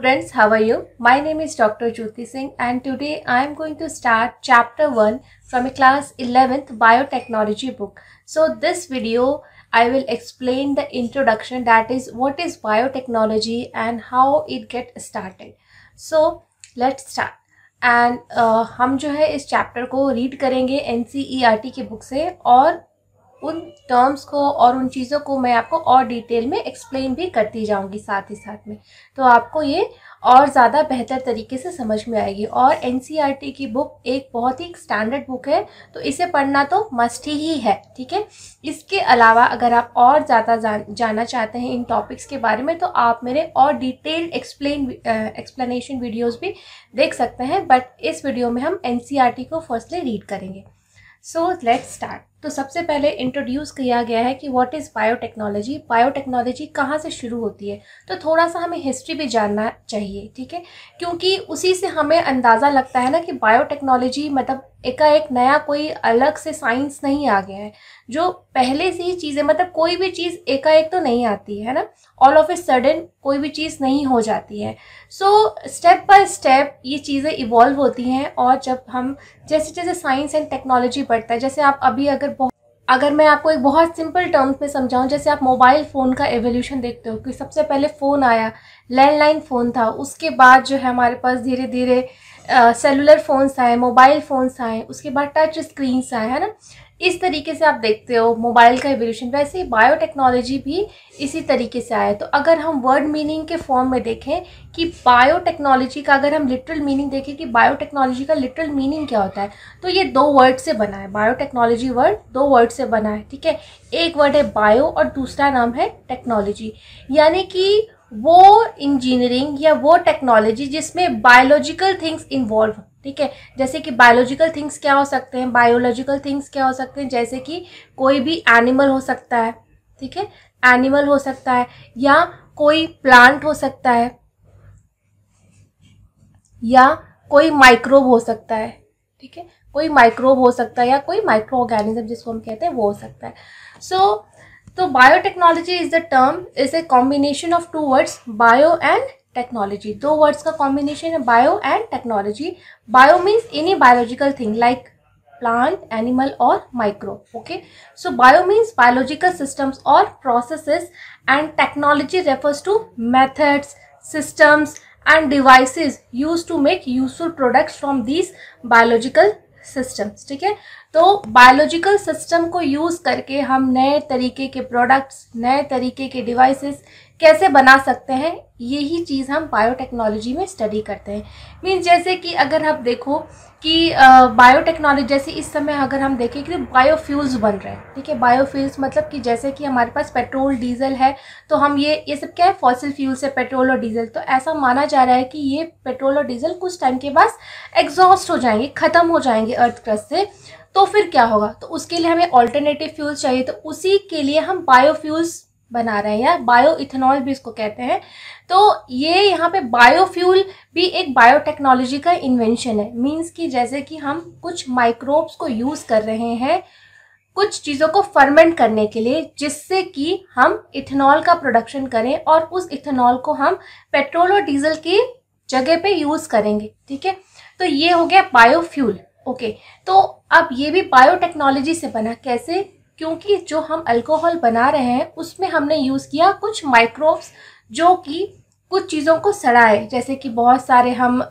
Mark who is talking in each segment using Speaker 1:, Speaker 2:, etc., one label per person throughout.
Speaker 1: Students, how are you? My name is Dr. Jyoti Singh and today I am going to start chapter 1 from a class 11th biotechnology book. So this video I will explain the introduction that is what is biotechnology and how it get started. So let's start. And uh, हम जो है इस chapter को read करेंगे N की book से और उन टर्म्स को और उन चीज़ों को मैं आपको और डिटेल में एक्सप्लेन भी करती जाऊंगी साथ ही साथ में तो आपको ये और ज़्यादा बेहतर तरीके से समझ में आएगी और एन e की बुक एक बहुत ही स्टैंडर्ड बुक है तो इसे पढ़ना तो मस्ट ही है ठीक है इसके अलावा अगर आप और ज़्यादा जान, जाना चाहते हैं इन टॉपिक्स के बारे में तो आप मेरे और डिटेल्ड एक्सप्लेन एक्सप्लेनेशन वीडियोज़ भी देख सकते हैं बट इस वीडियो में हम एन e को फर्स्टली रीड करेंगे सो लेट्स स्टार्ट तो सबसे पहले इंट्रोड्यूस किया गया है कि व्हाट इज़ बायोटेक्नोलॉजी बायोटेक्नोलॉजी कहाँ से शुरू होती है तो थोड़ा सा हमें हिस्ट्री भी जानना चाहिए ठीक है क्योंकि उसी से हमें अंदाज़ा लगता है ना कि बायोटेक्नोलॉजी मतलब एकाएक नया कोई अलग से साइंस नहीं आ गया है जो पहले से ही चीज़ें मतलब कोई भी चीज़ एकाएक तो नहीं आती है ना ऑल ऑफ ए सडन कोई भी चीज़ नहीं हो जाती है सो स्टेप बाय स्टेप ये चीज़ें इवॉल्व होती हैं और जब हम जैसे जैसे साइंस एंड टेक्नोलॉजी बढ़ता है जैसे आप अभी अगर बहुत अगर मैं आपको एक बहुत सिंपल टर्म्स में समझाऊं जैसे आप मोबाइल फ़ोन का एवोल्यूशन देखते हो कि सबसे पहले फ़ोन आया लैंडलाइन फ़ोन था उसके बाद जो है हमारे पास धीरे धीरे सेलुलर फ़ोन्स आए मोबाइल फ़ोन्स आए उसके बाद टच स्क्रीन्स आए है ना इस तरीके से आप देखते हो मोबाइल का एवोल्यूशन वैसे ही बायोटेक्नोलॉजी भी इसी तरीके से आया तो अगर हम वर्ड मीनिंग के फॉर्म में देखें कि बायोटेक्नोलॉजी का अगर हम लिटरल मीनिंग देखें कि बायोटेक्नोलॉजी का लिटरल मीनिंग क्या होता है तो ये दो वर्ड से बना है बायोटेक्नोलॉजी वर्ड दो वर्ड से बना है ठीक है एक वर्ड है बायो और दूसरा नाम है टेक्नोलॉजी यानी कि वो इंजीनियरिंग या वो टेक्नोलॉजी जिसमें बायोलॉजिकल थिंग्स इन्वॉल्व ठीक है जैसे कि बायोलॉजिकल थिंग्स क्या हो सकते हैं बायोलॉजिकल थिंग्स क्या हो सकते हैं जैसे कि कोई भी एनिमल हो सकता है ठीक है एनिमल हो सकता है या कोई प्लांट हो सकता है या कोई माइक्रोब हो सकता है ठीक है कोई माइक्रोब हो सकता है या कोई माइक्रो ऑर्गेनिज्म जिसको हम कहते हैं वो हो सकता है so so, So biotechnology is the term is a combination of two words bio and technology. Two words का combination bio and technology. Bio means any biological thing like plant, animal or micro. Okay. So bio means biological systems or processes and technology refers to methods, systems and devices used to make useful products from these biological systems ठीक है तो biological system को use करके हम नए तरीके के products नए तरीके के डिवाइसेस कैसे बना सकते हैं यही चीज़ हम बायोटेक्नोलॉजी में स्टडी करते हैं मीन्स जैसे कि अगर आप देखो कि बायोटेक्नोलॉजी जैसे इस समय अगर हम देखें कि बायोफ्यूल्स बन रहे हैं ठीक है बायोफ्यूल्स मतलब कि जैसे कि हमारे पास पेट्रोल डीजल है तो हम ये ये सब क्या है फॉसिल फ्यूल से पेट्रोल और डीजल तो ऐसा माना जा रहा है कि ये पेट्रोल और डीजल कुछ टाइम के बाद एग्जॉस्ट हो जाएंगे ख़त्म हो जाएंगे अर्थ क्रस्ट से तो फिर क्या होगा तो उसके लिए हमें ऑल्टरनेटिव फ्यूल्स चाहिए तो उसी के लिए हम बायोफ्यूल्स बना रहे हैं या बायो इथेनॉल भी इसको कहते हैं तो ये यहाँ पे बायोफ्यूल भी एक बायोटेक्नोलॉजी का इन्वेंशन है मींस कि जैसे कि हम कुछ माइक्रोब्स को यूज़ कर रहे हैं कुछ चीज़ों को फर्मेंट करने के लिए जिससे कि हम इथेनॉल का प्रोडक्शन करें और उस इथेनॉल को हम पेट्रोल और डीजल की जगह पे यूज़ करेंगे ठीक है तो ये हो गया बायोफ्यूल ओके तो अब ये भी बायोटेक्नोलॉजी से बना कैसे क्योंकि जो हम अल्कोहल बना रहे हैं उसमें हमने यूज़ किया कुछ माइक्रोब्स जो कि कुछ चीज़ों को सड़ाए जैसे कि बहुत सारे हम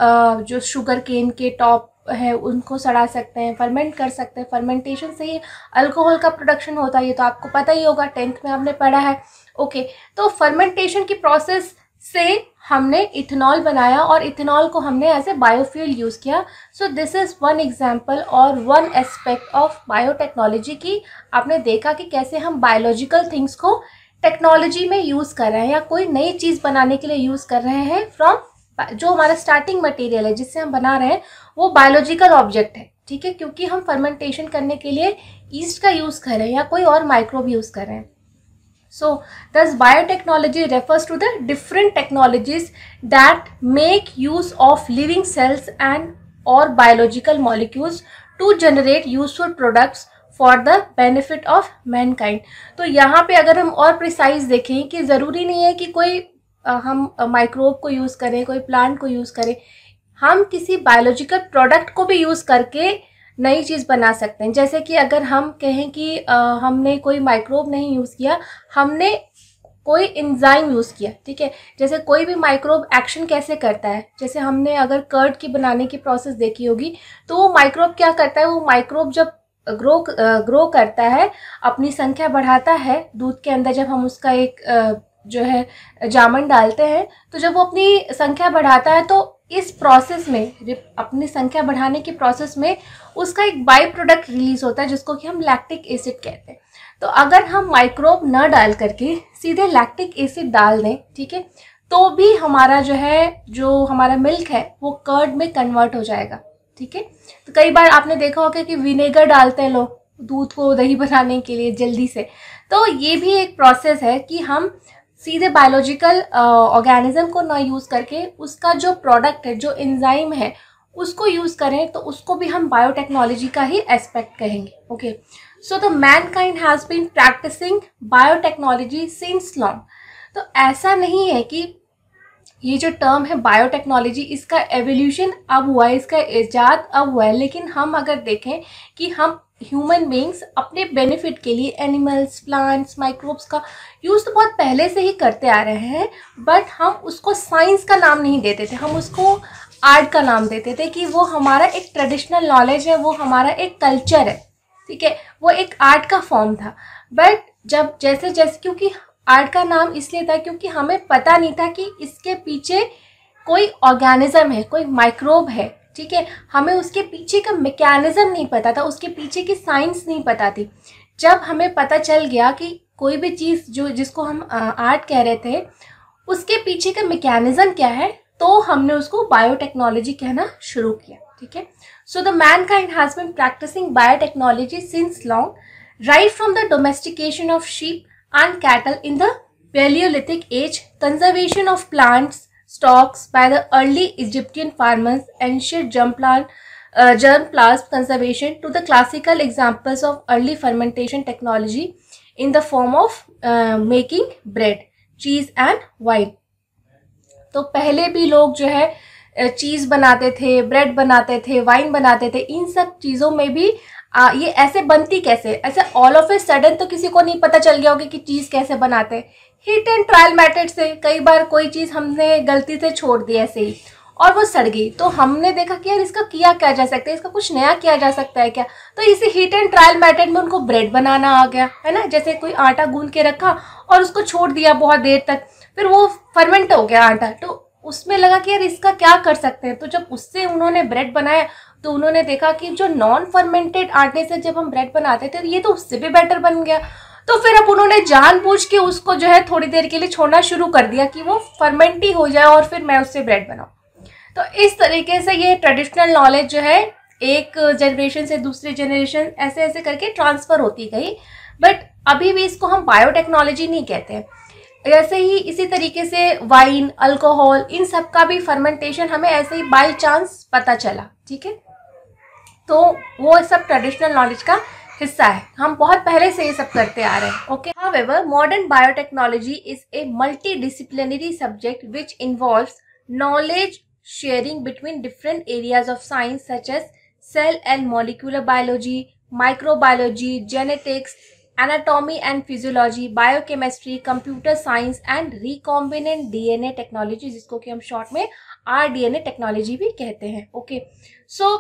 Speaker 1: जो शुगर केन के टॉप है उनको सड़ा सकते हैं फर्मेंट कर सकते हैं फर्मेंटेशन से ही अल्कोहल का प्रोडक्शन होता है ये तो आपको पता ही होगा टेंथ में हमने पढ़ा है ओके तो फर्मेंटेशन की प्रोसेस से हमने इथेनॉल बनाया और इथेनॉल को हमने एज ए बायोफ्यूल यूज़ किया so this is one example और वन एस्पेक्ट ऑफ बायोटेक्नोलॉजी की आपने देखा कि कैसे हम बायोलॉजिकल थिंग्स को टेक्नोलॉजी में यूज़ कर रहे हैं या कोई नई चीज़ बनाने के लिए यूज़ कर रहे हैं फ्रॉम जो हमारा स्टार्टिंग मटेरियल है जिससे हम बना रहे हैं वो बायोलॉजिकल ऑब्जेक्ट है ठीक है क्योंकि हम फर्मेंटेशन करने के लिए ईस्ट का यूज़ कर रहे हैं या कोई और माइक्रोब यूज़ कर रहे हैं So thus biotechnology refers to the different technologies that make use of living cells and or biological molecules to generate useful products for the benefit of mankind तो यहाँ पे अगर हम और प्रिसाइज देखें कि ज़रूरी नहीं है कि कोई आ, हम माइक्रोब को यूज़ करें कोई प्लांट को यूज़ करें हम किसी बायोलॉजिकल प्रोडक्ट को भी यूज़ करके नई चीज़ बना सकते हैं जैसे कि अगर हम कहें कि आ, हमने कोई माइक्रोब नहीं यूज़ किया हमने कोई इंजाइम यूज़ किया ठीक है जैसे कोई भी माइक्रोब एक्शन कैसे करता है जैसे हमने अगर कर्ड की बनाने की प्रोसेस देखी होगी तो वो माइक्रोब क्या करता है वो माइक्रोब जब ग्रो ग्रो करता है अपनी संख्या बढ़ाता है दूध के अंदर जब हम उसका एक जो है जामन डालते हैं तो जब वो अपनी संख्या बढ़ाता है तो इस प्रोसेस में अपनी संख्या बढ़ाने के प्रोसेस में उसका एक बाई प्रोडक्ट रिलीज होता है जिसको कि हम लैक्टिक एसिड कहते हैं तो अगर हम माइक्रोब न डाल करके सीधे लैक्टिक एसिड डाल दें ठीक है तो भी हमारा जो है जो हमारा मिल्क है वो कर्ड में कन्वर्ट हो जाएगा ठीक है तो कई बार आपने देखा होगा कि विनेगर डालते हैं लोग दूध को दही बनाने के लिए जल्दी से तो ये भी एक प्रोसेस है कि हम सीधे बायोलॉजिकल ऑर्गेनिज्म uh, को ना यूज़ करके उसका जो प्रोडक्ट है जो एंजाइम है उसको यूज़ करें तो उसको भी हम बायोटेक्नोलॉजी का ही एस्पेक्ट कहेंगे okay so the mankind has been practising biotechnology since long तो ऐसा नहीं है कि ये जो टर्म है बायोटेक्नोलॉजी इसका एवोल्यूशन अब हुआ है इसका ईजाद अब हुआ है लेकिन हम अगर देखें कि हम ह्यूमन बींग्स अपने बेनिफिट के लिए एनिमल्स प्लांट्स माइक्रोब्स का यूज़ तो बहुत पहले से ही करते आ रहे हैं बट हम उसको साइंस का नाम नहीं देते थे हम उसको आर्ट का नाम देते थे कि वो हमारा एक ट्रेडिशनल नॉलेज है वो हमारा एक कल्चर है ठीक है वो एक आर्ट का फॉर्म था बट जब जैसे जैसे क्योंकि आर्ट का नाम इसलिए था क्योंकि हमें पता नहीं था कि इसके पीछे कोई ऑर्गेनिज़म है कोई माइक्रोब है ठीक है हमें उसके पीछे का मैकेनिज़्म नहीं पता था उसके पीछे की साइंस नहीं पता थी जब हमें पता चल गया कि कोई भी चीज़ जो जिसको हम आर्ट कह रहे थे उसके पीछे का मैकेनिज़्म क्या है तो हमने उसको बायोटेक्नोलॉजी कहना शुरू किया ठीक है so the mankind has been practising biotechnology since long right from the domestication of sheep and cattle in the palaeolithic age conservation of plants stocks by the early Egyptian farmers and shared germ plant uh, germ plasm conservation to the classical examples of early fermentation technology in the form of uh, making bread, cheese and wine. तो पहले भी लोग जो है चीज़ बनाते थे bread बनाते थे वाइन बनाते थे इन सब चीज़ों में भी आ, ये ऐसे बनती कैसे ऐसे ऑल ऑफ ए सडन तो किसी को नहीं पता चल गया होगा कि चीज़ कैसे बनाते हीट एंड ट्रायल मैथड से कई बार कोई चीज़ हमने गलती से छोड़ दी ऐसे ही और वो सड़ गई तो हमने देखा कि यार इसका किया क्या जा सकता है इसका कुछ नया किया जा सकता है क्या तो इसी हीट एंड ट्रायल मैथड में उनको ब्रेड बनाना आ गया है ना जैसे कोई आटा गूंद के रखा और उसको छोड़ दिया बहुत देर तक फिर वो फर्मेंट हो गया आटा तो उसमें लगा कि यार इसका क्या कर सकते हैं तो जब उससे उन्होंने ब्रेड बनाया तो उन्होंने देखा कि जो नॉन फर्मेंटेड आटे से जब हम ब्रेड बनाते थे तो ये तो उससे भी बेटर बन गया तो फिर अब उन्होंने जानबूझ के उसको जो है थोड़ी देर के लिए छोड़ना शुरू कर दिया कि वो फर्मेंटी हो जाए और फिर मैं उससे ब्रेड बनाऊँ तो इस तरीके से ये ट्रेडिशनल नॉलेज जो है एक जनरेशन से दूसरी जनरेशन ऐसे ऐसे करके ट्रांसफ़र होती गई बट अभी भी इसको हम बायोटेक्नोलॉजी नहीं कहते हैं ऐसे ही इसी तरीके से वाइन अल्कोहल इन सब का भी फर्मेंटेशन हमें ऐसे ही बाई चांस पता चला ठीक है तो वो सब ट्रेडिशनल नॉलेज का हिस्सा है हम बहुत पहले से ये सब करते आ रहे हैं okay however modern biotechnology is a multidisciplinary subject which involve knowledge sharing between different areas of science such as cell and molecular biology and physiology biochemistry computer science and science D N A technology जिसको कि हम short में R D N A technology भी कहते हैं okay सो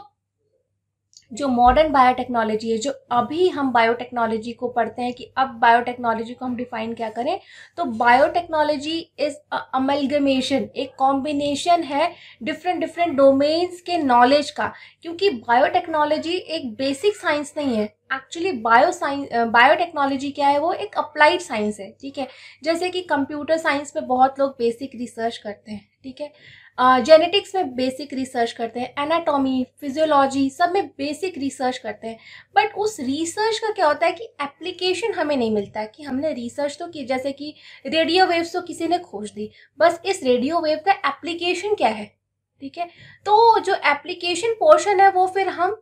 Speaker 1: जो modern biotechnology है जो अभी हम बायोटेक्नोलॉजी को पढ़ते हैं कि अब बायोटेक्नोलॉजी को हम डिफाइन क्या करें तो बायोटेक्नोलॉजी इज अमलगमेशन एक कॉम्बिनेशन है डिफरेंट डिफरेंट डोमेन्स के नॉलेज का क्योंकि बायोटेक्नोलॉजी एक बेसिक साइंस नहीं है एक्चुअली बायो साइंस बायोटेक्नोलॉजी क्या है वो एक अप्लाइड साइंस है ठीक है जैसे कि कंप्यूटर साइंस पे बहुत लोग बेसिक रिसर्च करते हैं ठीक है जेनेटिक्स में बेसिक रिसर्च करते हैं एनाटॉमी फिजियोलॉजी सब में बेसिक रिसर्च करते हैं बट उस रिसर्च का क्या होता है कि एप्लीकेशन हमें नहीं मिलता कि हमने रिसर्च तो की जैसे कि रेडियो वेव्स तो किसी ने खोज दी बस इस रेडियो वेव का एप्लीकेशन क्या है ठीक है तो जो एप्लीकेशन पोर्शन है वो फिर हम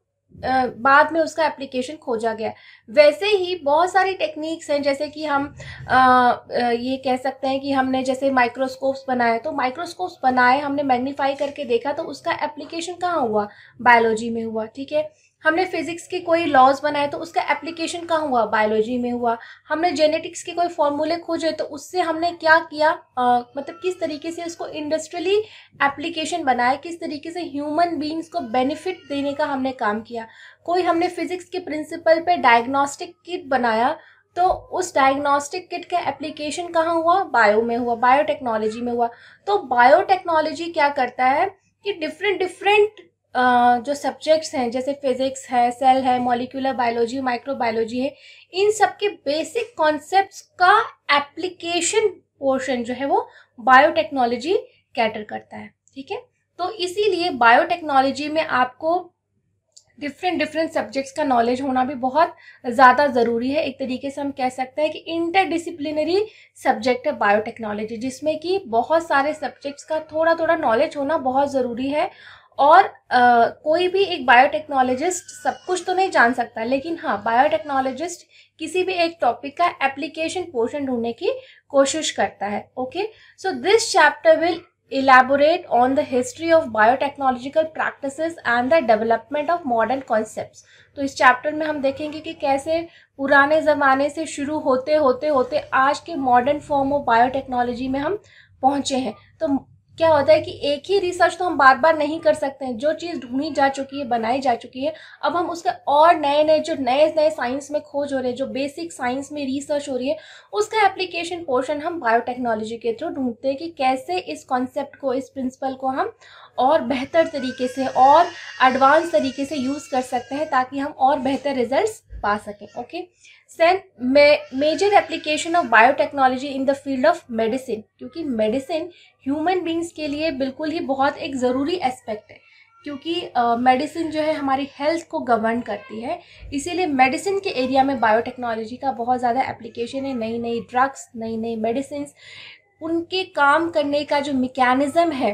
Speaker 1: बाद में उसका एप्लीकेशन खोजा गया वैसे ही बहुत सारी टेक्निक्स हैं जैसे कि हम आ, ये कह सकते हैं कि हमने जैसे माइक्रोस्कोप्स बनाए तो माइक्रोस्कोप्स बनाए हमने मैग्नीफाई करके देखा तो उसका एप्लीकेशन कहाँ हुआ बायोलॉजी में हुआ ठीक है हमने फिजिक्स के कोई लॉज बनाए तो उसका एप्लीकेशन कहाँ हुआ बायोलॉजी में हुआ हमने जेनेटिक्स के कोई फॉर्मूले खोजे तो उससे हमने क्या किया आ, मतलब किस तरीके से उसको इंडस्ट्रियली एप्लीकेशन बनाया किस तरीके से ह्यूमन बींग्स को बेनिफिट देने का हमने काम किया कोई हमने फिजिक्स के प्रिंसिपल पर डायग्नोस्टिक किट बनाया तो उस डायग्नोस्टिक किट का एप्लीकेशन कहाँ हुआ बायो में हुआ बायोटेक्नोलॉजी में हुआ तो बायोटेक्नोलॉजी क्या करता है कि डिफरेंट डिफरेंट जो सब्जेक्ट्स हैं जैसे फिज़िक्स है सेल है मॉलिकुलर बायोलॉजी माइक्रोबायोलॉजी है इन सब के बेसिक कॉन्सेप्ट्स का एप्लीकेशन पोर्शन जो है वो बायोटेक्नोलॉजी कैटर करता है ठीक है तो इसीलिए बायोटेक्नोलॉजी में आपको डिफरेंट डिफरेंट सब्जेक्ट्स का नॉलेज होना भी बहुत ज़्यादा ज़रूरी है एक तरीके से हम कह सकते हैं कि इंटरडिसिप्लिनरी सब्जेक्ट है बायोटेक्नोलॉजी जिसमें कि बहुत सारे सब्जेक्ट्स का थोड़ा थोड़ा नॉलेज होना बहुत ज़रूरी है और आ, कोई भी एक बायोटेक्नोलॉजिस्ट सब कुछ तो नहीं जान सकता लेकिन हाँ बायोटेक्नोलॉजिस्ट किसी भी एक टॉपिक का एप्लीकेशन पोर्शन ढूंढने की कोशिश करता है okay so this chapter will elaborate on the history of biotechnological practice and the development of modern concept तो इस चैप्टर में हम देखेंगे कि कैसे पुराने ज़माने से शुरू होते होते होते आज के मॉडर्न फॉर्म ऑफ बायोटेक्नोलॉजी में हम पहुँचे हैं तो क्या होता है कि एक ही रिसर्च तो हम बार बार नहीं कर सकते हैं जो चीज़ ढूंढी जा चुकी है बनाई जा चुकी है अब हम उसके और नए नए जो नए नए साइंस में खोज हो रहे हैं जो बेसिक साइंस में रिसर्च हो रही है उसका एप्लीकेशन पोर्शन हम बायोटेक्नोलॉजी के थ्रू ढूंढते हैं कि कैसे इस कॉन्सेप्ट को इस प्रिंसिपल को हम और बेहतर तरीके से और एडवांस तरीके से यूज़ कर सकते हैं ताकि हम और बेहतर रिजल्ट पा सकें okay then major application of biotechnology in the field of medicine क्योंकि मेडिसिन ह्यूमन बींग्स के लिए बिल्कुल ही बहुत एक ज़रूरी एस्पेक्ट है क्योंकि मेडिसिन uh, जो है हमारी हेल्थ को गवर्न करती है इसीलिए मेडिसिन के एरिया में बायोटेक्नोलॉजी का बहुत ज़्यादा एप्लीकेशन है नई नई ड्रग्स नई नई मेडिसिन उनके काम करने का जो मेकेनिज़्म है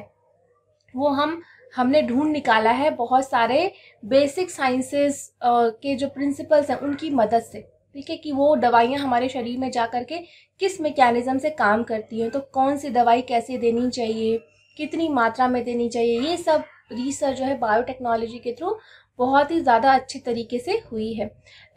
Speaker 1: वो हम हमने ढूंढ निकाला है बहुत सारे बेसिक साइंसेस के जो प्रिंसिपल्स हैं उनकी मदद से ठीक है कि वो दवाइयाँ हमारे शरीर में जा कर के किस मेकेनिज़म से काम करती हैं तो कौन सी दवाई कैसे देनी चाहिए कितनी मात्रा में देनी चाहिए ये सब रिसर्च जो है बायोटेक्नोलॉजी के थ्रू बहुत ही ज़्यादा अच्छे तरीके से हुई है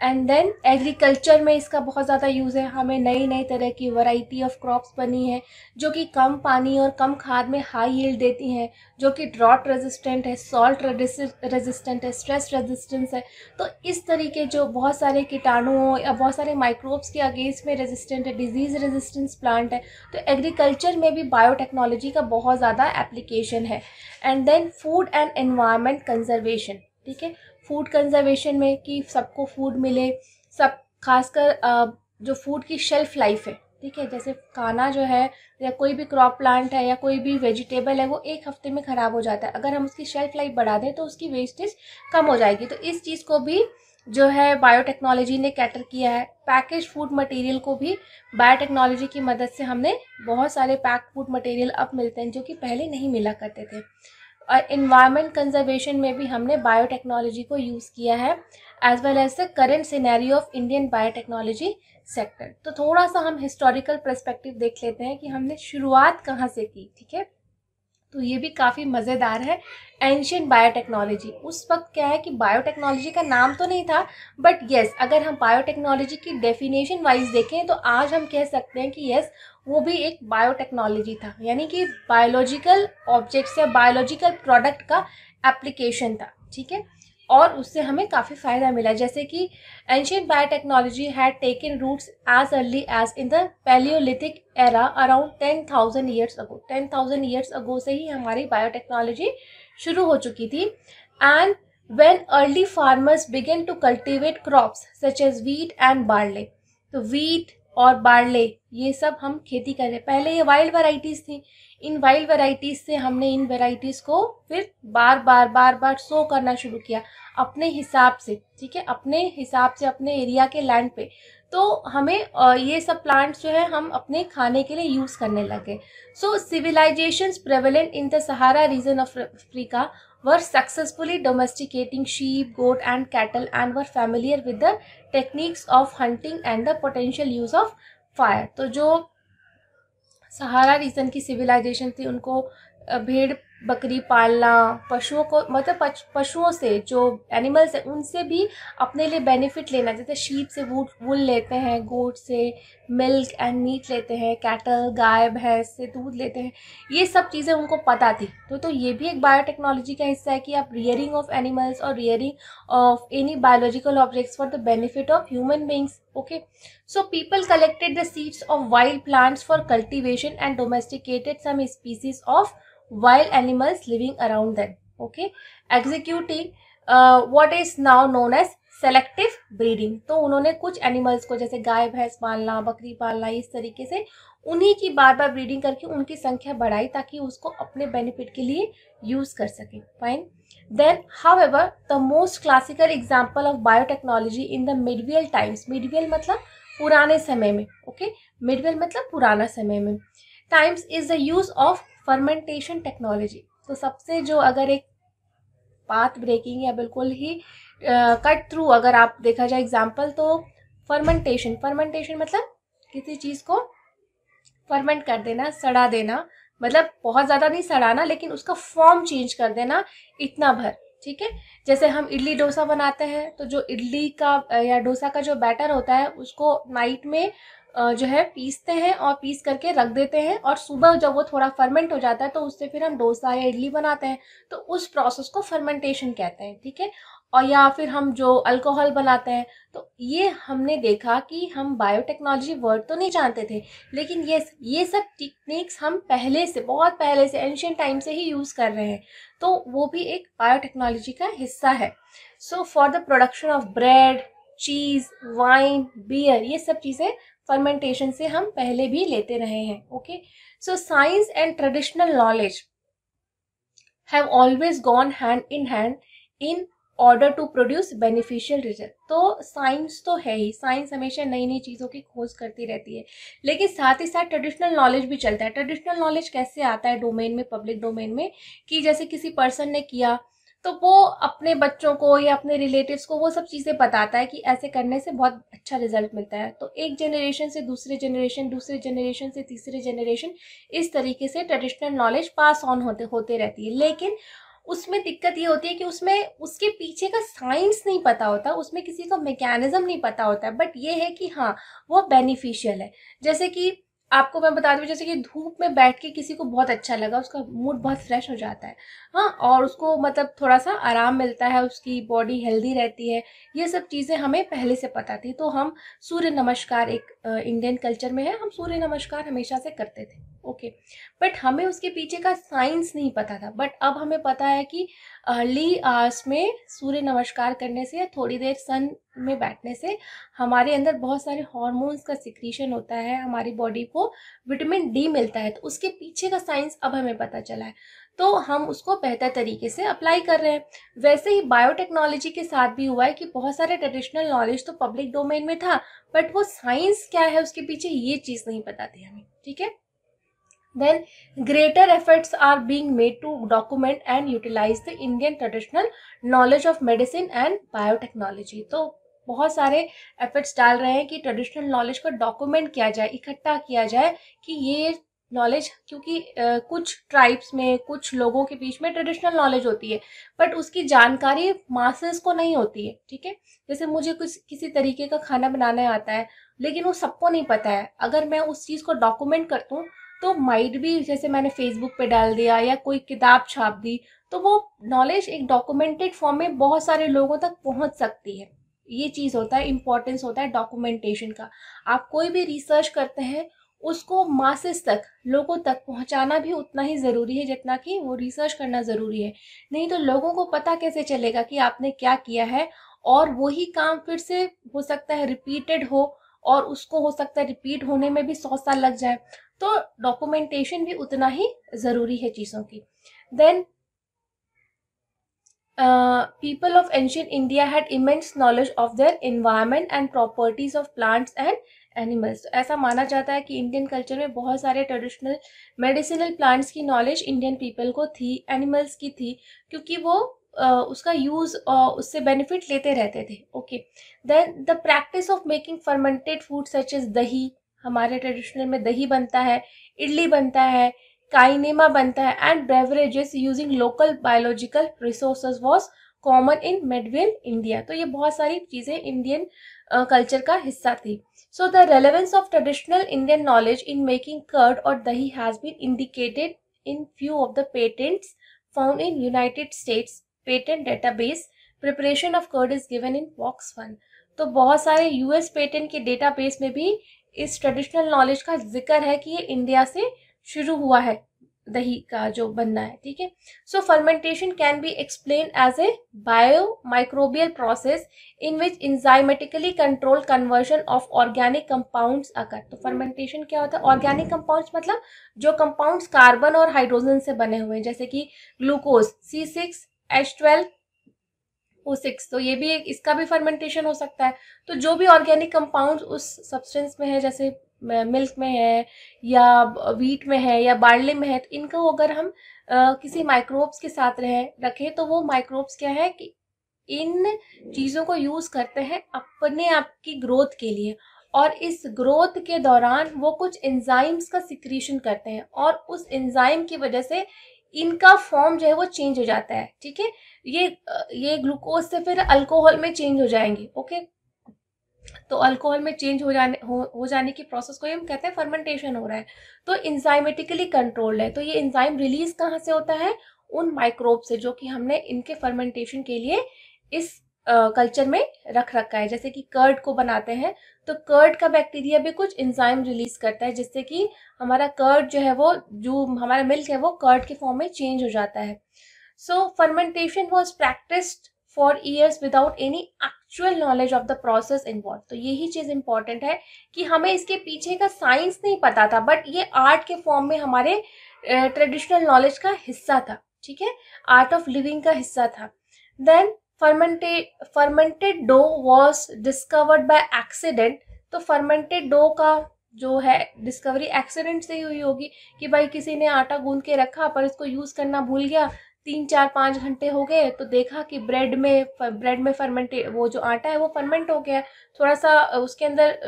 Speaker 1: एंड देन एग्रीकल्चर में इसका बहुत ज़्यादा यूज़ है हमें नई नई तरह की वैरायटी ऑफ क्रॉप्स बनी है जो कि कम पानी और कम खाद में हाई यील्ड देती हैं जो कि ड्रॉट रेजिस्टेंट है सॉल्ट रेजिस्टेंट है स्ट्रेस रेजिस्टेंस है तो इस तरीके जो बहुत सारे कीटाणुओं या बहुत सारे माइक्रोब्स के अगेंस्ट में रेजिस्टेंट है डिजीज़ रेजिस्टेंस प्लांट है तो एग्रीकल्चर में भी बायोटेक्नोलॉजी का बहुत ज़्यादा एप्लीकेशन है and then food and environment conservation ठीक है फूड कंजर्वेशन में कि सबको फूड मिले सब खासकर जो फूड की शेल्फ़ लाइफ है ठीक है जैसे खाना जो है या कोई भी क्रॉप प्लांट है या कोई भी वेजिटेबल है वो एक हफ्ते में ख़राब हो जाता है अगर हम उसकी शेल्फ़ लाइफ बढ़ा दें तो उसकी वेस्टेज कम हो जाएगी तो इस चीज़ को भी जो है बायोटेक्नोलॉजी ने कैटर किया है पैकेज फूड मटेरियल को भी बायोटेक्नोलॉजी की मदद से हमने बहुत सारे पैक फूड मटेरियल अब मिलते हैं जो कि पहले नहीं मिला करते थे और इन्वायरमेंट कंजर्वेशन में भी हमने बायोटेक्नोलॉजी को यूज़ किया है as well as the current scenario of Indian biotechnology sector तो थोड़ा सा हम हिस्टोरिकल परस्पेक्टिव देख लेते हैं कि हमने शुरुआत कहाँ से की ठीक है तो ये भी काफ़ी मज़ेदार है एंशियंट बायोटेक्नोलॉजी उस वक्त क्या है कि बायोटेक्नोलॉजी का नाम तो नहीं था बट येस अगर हम बायोटेक्नोलॉजी की डेफिनेशन वाइज देखें तो आज हम कह सकते हैं कि येस वो भी एक बायोटेक्नोलॉजी था यानी कि बायोलॉजिकल ऑब्जेक्ट्स या बायोलॉजिकल प्रोडक्ट का एप्लीकेशन था ठीक है और उससे हमें काफ़ी फ़ायदा मिला जैसे कि ancient biotechnology had taken roots as early as in the palaeolithic era around ten thousand years ago ten thousand years ago से ही हमारी बायोटेक्नोलॉजी शुरू हो चुकी थी and when early farmers began to cultivate crops such as wheat and barley तो wheat और barley ये सब हम खेती कर रहे हैं पहले ये वाइल्ड वराइटीज़ थी इन वाइल्ड वराइटीज़ से हमने इन वैरायटीज़ को फिर बार बार बार बार सो करना शुरू किया अपने हिसाब से ठीक है अपने हिसाब से अपने एरिया के लैंड पे तो हमें ये सब प्लांट्स जो है हम अपने खाने के लिए यूज़ करने लगे so civilisation prevalent in the Sahara region of Africa were successfully domesticating sheep, goat and cattle and were familiar with the techniques of hunting and the potential use of fire. to jo sahara region ki civilization thi unko भेड़ बकरी पालना पशुओं को मतलब पशुओं से जो animals हैं उनसे भी अपने लिए बेनिफिट लेना जैसे शीप से वूट वूल लेते हैं गोट से मिल्क एंड मीट लेते हैं कैटल गाय भैंस से दूध लेते हैं ये सब चीज़ें उनको पता थी तो तो ये भी एक बायोटेक्नोलॉजी का हिस्सा है कि आप रियरिंग ऑफ एनिमल्स और rearing of any biological objects for the benefit of human beings okay so people collected the seeds of wild plants for cultivation and domesticated some species of wild animals living around them okay executing uh, what is now known as selective breeding तो उन्होंने कुछ animals को जैसे गाय भैंस पालना बकरी पालना इस तरीके से उन्हीं की बार बार ब्रीडिंग करके उनकी संख्या बढ़ाई ताकि उसको अपने बेनिफिट के लिए यूज कर सके fine then however the most classical example of biotechnology in the medieval times medieval मतलब पुराने समय में ओके okay? मिडवियल मतलब पुराना समय में times is the use of fermentation technology तो सबसे जो अगर एक पाथ ब्रेकिंग या बिल्कुल ही कट थ्रू अगर आप देखा जाए एग्जाम्पल तो फर्मेंटेशन फर्मेंटेशन मतलब किसी चीज़ को फर्मेंट कर देना सड़ा देना मतलब बहुत ज़्यादा नहीं सड़ाना लेकिन उसका फॉर्म चेंज कर देना इतना भर ठीक है जैसे हम इडली डोसा बनाते हैं तो जो इडली का या डोसा का जो बैटर होता है उसको नाइट में जो है पीसते हैं और पीस करके रख देते हैं और सुबह जब वो थोड़ा फर्मेंट हो जाता है तो उससे फिर हम डोसा या इडली बनाते हैं तो उस प्रोसेस को फर्मेंटेशन कहते हैं ठीक है और या फिर हम जो अल्कोहल बनाते हैं तो ये हमने देखा कि हम बायोटेक्नोलॉजी वर्ड तो नहीं जानते थे लेकिन ये ये सब टेक्निक्स हम पहले से बहुत पहले से एंशियन टाइम से ही यूज़ कर रहे हैं तो वो भी एक बायोटेक्नोलॉजी का हिस्सा है so for the production of bread cheese wine beer ये सब चीज़ें फर्मेंटेशन से हम पहले भी लेते रहे हैं okay so science and traditional knowledge have always gone hand in hand in order to produce beneficial result तो साइंस तो है ही साइंस हमेशा नई नई चीज़ों की खोज करती रहती है लेकिन साथ ही साथ ट्रेडिशनल नॉलेज भी चलता है ट्रेडिशनल नॉलेज कैसे आता है डोमेन में पब्लिक डोमेन में कि जैसे किसी पर्सन ने किया तो वो अपने बच्चों को या अपने रिलेटिव्स को वो सब चीज़ें बताता है कि ऐसे करने से बहुत अच्छा रिजल्ट मिलता है तो एक जनरेशन से दूसरे जनरेशन दूसरे जनरेशन से तीसरे जनरेशन इस तरीके से ट्रेडिशनल नॉलेज पास ऑन होते होते रहती है लेकिन उसमें दिक्कत ये होती है कि उसमें उसके पीछे का साइंस नहीं पता होता उसमें किसी का मैकेनिज़्म नहीं पता होता बट ये है कि हाँ वो बेनिफिशियल है जैसे कि आपको मैं बता दूँ जैसे कि धूप में बैठ के किसी को बहुत अच्छा लगा उसका मूड बहुत फ्रेश हो जाता है हाँ और उसको मतलब थोड़ा सा आराम मिलता है उसकी बॉडी हेल्दी रहती है ये सब चीज़ें हमें पहले से पता थी तो हम सूर्य नमस्कार एक इंडियन कल्चर में है हम सूर्य नमस्कार हमेशा से करते थे ओके बट हमें उसके पीछे का साइंस नहीं पता था बट अब हमें पता है कि अर्ली आर्स में सूर्य नमस्कार करने से या थोड़ी देर सन में बैठने से हमारे अंदर बहुत सारे हॉर्मोन्स का सिक्रीशन होता है हमारी बॉडी को विटामिन डी मिलता है तो उसके पीछे का साइंस अब हमें पता चला है तो हम उसको बेहतर तरीके से अप्लाई कर रहे हैं वैसे ही बायोटेक्नोलॉजी के साथ भी हुआ है कि बहुत सारे ट्रेडिशनल नॉलेज तो पब्लिक डोमेन में था बट वो साइंस क्या है उसके पीछे ये चीज़ नहीं पता थी हमें ठीक है then greater efforts are being made to document and utilize the indian traditional knowledge of medicine and biotechnology तो बहुत सारे एफर्ट्स डाल रहे हैं कि ट्रेडिशनल नॉलेज को डॉक्यूमेंट किया जाए इकट्ठा किया जाए कि ये नॉलेज क्योंकि आ, कुछ ट्राइब्स में कुछ लोगों के बीच में ट्रेडिशनल नॉलेज होती है बट उसकी जानकारी मासेस को नहीं होती है ठीक है जैसे मुझे कुछ किसी तरीके का खाना बनाना आता है लेकिन वो सबको नहीं पता है अगर मैं उस चीज़ को डॉक्यूमेंट करता हूँ तो माइट भी जैसे मैंने फेसबुक पे डाल दिया या कोई किताब छाप दी तो वो नॉलेज एक डॉक्यूमेंटेड फॉर्म में बहुत सारे लोगों तक पहुंच सकती है ये चीज़ होता है इम्पोर्टेंस होता है डॉक्यूमेंटेशन का आप कोई भी रिसर्च करते हैं उसको मासेस तक लोगों तक पहुंचाना भी उतना ही ज़रूरी है जितना कि वो रिसर्च करना ज़रूरी है नहीं तो लोगों को पता कैसे चलेगा कि आपने क्या किया है और वही काम फिर से हो सकता है रिपीटेड हो और उसको हो सकता है रिपीट होने में भी सौ साल लग जाए तो डॉक्यूमेंटेशन भी उतना ही ज़रूरी है चीज़ों की then people of ancient India had immense knowledge of their environment and properties of plants and animals ऐसा माना जाता है कि इंडियन कल्चर में बहुत सारे ट्रेडिशनल मेडिसिनल प्लांट्स की नॉलेज इंडियन पीपल को थी एनिमल्स की थी क्योंकि वो उसका यूज़ उससे बेनिफिट लेते रहते थे okay then the practice of making fermented food such is dahi हमारे ट्रेडिशनल में दही बनता है इडली बनता है काइनेमा बनता है and beverages using local biological resource was common in medieval India तो ये बहुत सारी चीज़ें इंडियन कल्चर का हिस्सा थी so the relevance of traditional Indian knowledge in making curd और दही has been indicated in few of the patents found in United States database preparation of curd is given in box one तो बहुत सारे US patent के database में भी इस traditional knowledge का जिक्र है कि ये इंडिया से शुरू हुआ है दही का जो बनना है ठीक है so fermentation can be explain as a bio microbial process in which enzymatically control conversion of organic compounds अगर तो फर्मेंटेशन क्या होता है ऑर्गेनिक कंपाउंड्स मतलब जो कंपाउंड्स कार्बन और हाइड्रोजन से बने हुए हैं जैसे कि glucose C six H twelve O six तो ये भी एक इसका भी फर्मेंटेशन हो सकता है तो जो भी ऑर्गेनिक कंपाउंड उस सब्सटेंस में है जैसे मिल्क में है या वीट में है या बार्ले में है तो इनको अगर हम आ, किसी माइक्रोब्स के साथ रहें रखें तो वो माइक्रोब्स क्या है कि इन चीज़ों को यूज़ करते हैं अपने आप की ग्रोथ के लिए और इस ग्रोथ के दौरान वो कुछ एंजाइम्स का सिक्रीशन करते हैं और उस एंजाइम की वजह से इनका फॉर्म जो है वो चेंज हो जाता है ठीक है ये ये ग्लूकोज से फिर अल्कोहल में चेंज हो जाएंगे ओके तो अल्कोहल में चेंज हो जाने हो, हो जाने की प्रोसेस को हम कहते हैं फर्मेंटेशन हो रहा है तो इंजाइमेटिकली कंट्रोल्ड है तो ये इंजाइम रिलीज कहाँ से होता है उन माइक्रोब से जो कि हमने इनके फर्मेंटेशन के लिए इस कल्चर में रख रखा है जैसे कि कर्ड को बनाते हैं तो कर्ड का बैक्टीरिया भी कुछ इंजाइम रिलीज करता है जिससे कि हमारा कर्ड जो है वो जो हमारा मिल्क है वो कर्ड के फॉर्म में चेंज हो जाता है so fermentation was practised for years without any actual knowledge of the process involve तो यही चीज़ इंपॉर्टेंट है कि हमें इसके पीछे का साइंस नहीं पता था बट ये आर्ट के फॉर्म में हमारे ट्रेडिशनल नॉलेज का हिस्सा था ठीक है आर्ट ऑफ लिविंग का हिस्सा था then ferment fermented dough was discovered by accident तो फर्मेंटेड डो का जो है डिस्कवरी एक्सीडेंट से ही हुई होगी कि भाई किसी ने आटा गूंद के रखा पर इसको यूज़ करना भूल गया तीन चार पाँच घंटे हो गए तो देखा कि ब्रेड में ब्रेड में फर्मेंटे वो जो आटा है वो फर्मेंट हो गया है थोड़ा सा उसके अंदर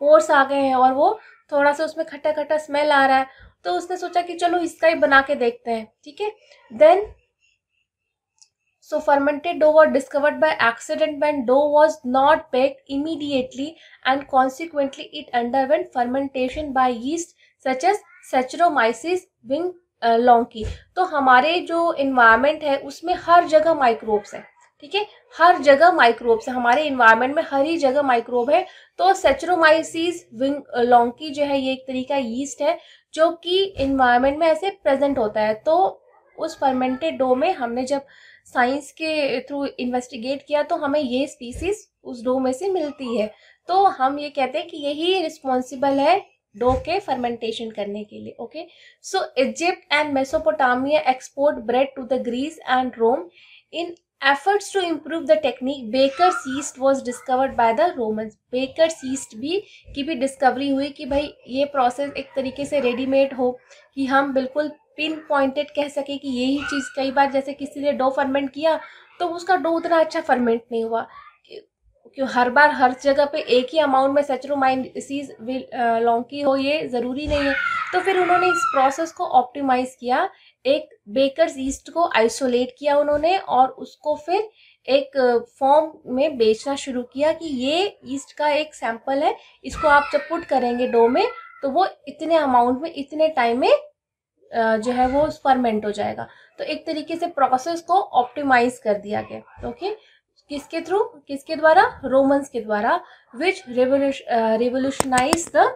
Speaker 1: पोर्स आ गए हैं और वो थोड़ा सा उसमें खट्टा खट्टा स्मेल आ रहा है तो उसने सोचा कि चलो इसका ही बना के देखते हैं ठीक है then So fermented dough was discovered by accident when dough was not baked immediately and consequently it underwent fermentation by yeast such as Saccharomyces wing लौंकी तो हमारे जो इन्वायरमेंट है उसमें हर जगह माइक्रोब्स हैं ठीक है हर जगह माइक्रोब्स है हमारे इन्वायरमेंट में हर ही जगह माइक्रोब है तो सेचरोमाइसिस विंग लौंकी जो है ये एक तरीका यीस्ट है जो कि इन्वायरमेंट में ऐसे प्रेजेंट होता है तो उस फर्मेंटेड डो में हमने जब साइंस के थ्रू इन्वेस्टिगेट किया तो हमें ये स्पीसीज उस डो में से मिलती है तो हम ये कहते हैं कि यही रिस्पॉन्सिबल है डो के फर्मेंटेशन करने के लिए okay so Egypt and Mesopotamia export bread to the Greece and Rome in efforts to improve the technique baker yeast was discovered by the Rome baker yeast भी की भी डिस्कवरी हुई कि भाई ये प्रोसेस एक तरीके से रेडीमेड हो कि हम बिल्कुल पिन पॉइंटेड कह सके कि यही चीज़ कई बार जैसे किसी ने डो फर्मेंट किया तो उसका डो उतना अच्छा फर्मेंट नहीं हुआ क्यों हर बार हर जगह पे एक ही अमाउंट में सेचरोमाइसिस लौकी uh, हो ये ज़रूरी नहीं है तो फिर उन्होंने इस प्रोसेस को ऑप्टिमाइज़ किया एक बेकर्स ईस्ट को आइसोलेट किया उन्होंने और उसको फिर एक फॉर्म uh, में बेचना शुरू किया कि ये ईस्ट का एक सैंपल है इसको आप जब पुट करेंगे डो में तो वो इतने अमाउंट में इतने टाइम में जो है वो फर्मेंट हो जाएगा तो एक तरीके से प्रोसेस को ऑप्टिमाइज कर दिया गया ओके किसके थ्रू किसके द्वारा रोमन्स के द्वारा which revolutionise the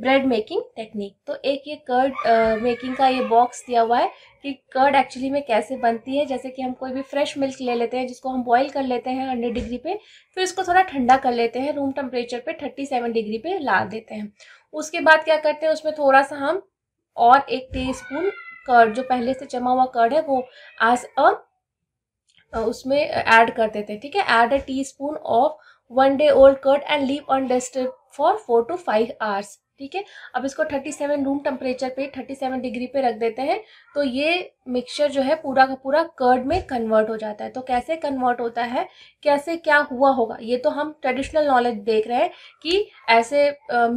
Speaker 1: bread making technique तो एक ये कर्ड मेकिंग का ये बॉक्स दिया हुआ है कि कर्ड एक्चुअली में कैसे बनती है जैसे कि हम कोई भी फ्रेश मिल्क ले लेते हैं जिसको हम बॉईल कर लेते हैं हंड्रेड डिग्री पे फिर उसको थोड़ा ठंडा कर लेते हैं रूम टेम्परेचर पे थर्टी सेवन डिग्री पे ला देते हैं उसके बाद क्या करते हैं उसमें थोड़ा सा हम और एक टीस्पून कर्ड जो पहले से जमा हुआ कर्ड है वो एज अ उसमें ऐड कर देते हैं ठीक है add a teaspoon of one day old curd and leave undisturb for four to five hours ठीक है अब इसको 37 रूम टेम्परेचर पे 37 डिग्री पे रख देते हैं तो ये मिक्सचर जो है पूरा का पूरा कर्ड में कन्वर्ट हो जाता है तो कैसे कन्वर्ट होता है कैसे क्या हुआ होगा ये तो हम ट्रेडिशनल नॉलेज देख रहे हैं कि ऐसे